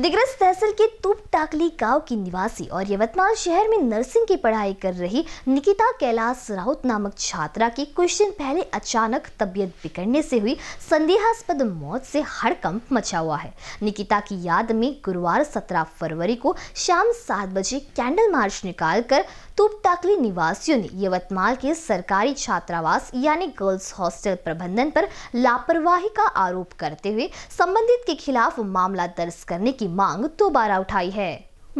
दिग्रस तहसील के तुप टाकली गांव की निवासी और यवतमाल शहर में नर्सिंग की पढ़ाई कर रही निकिता कैलाश राउत नामक छात्रा की कुछ दिन पहले अचानक तबियत बिगड़ने से हुई संदेहास्पद मौत से हड़कंप मचा हुआ है निकिता की याद में गुरुवार 17 फरवरी को शाम सात बजे कैंडल मार्च निकाल कर तुप टाकली निवासियों ने यवतमाल के सरकारी छात्रावास यानी गर्ल्स हॉस्टल प्रबंधन पर लापरवाही का आरोप करते हुए संबंधित के खिलाफ मामला दर्ज करने की मांग दोबारा उठाई है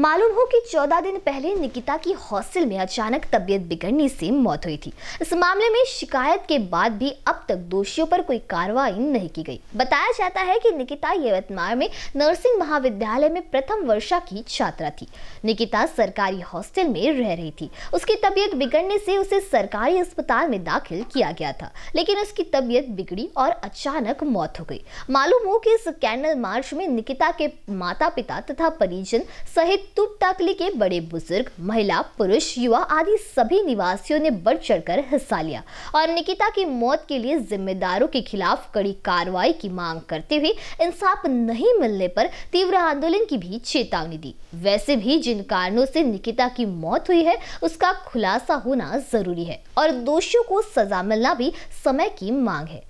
मालूम हो कि 14 दिन पहले निकिता की हॉस्टल में अचानक तबियत बिगड़ने से मौत हुई थी इस मामले में शिकायत के बाद भी अब तक दोषियों पर कोई कार्रवाई नहीं की गई बताया जाता है कि निकिता यवतमाल में नर्सिंग महाविद्यालय में प्रथम वर्षा की छात्रा थी निकिता सरकारी हॉस्टल में रह रही थी उसकी तबीयत बिगड़ने से उसे सरकारी अस्पताल में दाखिल किया गया था लेकिन उसकी तबीयत बिगड़ी और अचानक मौत हो गई मालूम हो कि इस कैंडल मार्च में निकिता के माता पिता तथा परिजन सहित तुप टाकली के बड़े बुजुर्ग महिला पुरुष युवा आदि सभी निवासियों ने बढ़ चढ़कर हिस्सा लिया और निकिता की मौत के लिए जिम्मेदारों के खिलाफ कड़ी कार्रवाई की मांग करते हुए इंसाफ नहीं मिलने पर तीव्र आंदोलन की भी चेतावनी दी वैसे भी जिन कारणों से निकिता की मौत हुई है उसका खुलासा होना जरूरी है और दोषियों को सजा मिलना भी समय की मांग है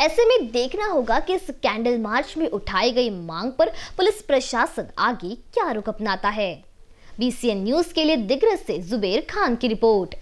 ऐसे में देखना होगा कि इस कैंडल मार्च में उठाई गई मांग पर पुलिस प्रशासन आगे क्या रुख अपनाता है बीसीएन न्यूज के लिए दिग्रज से जुबेर खान की रिपोर्ट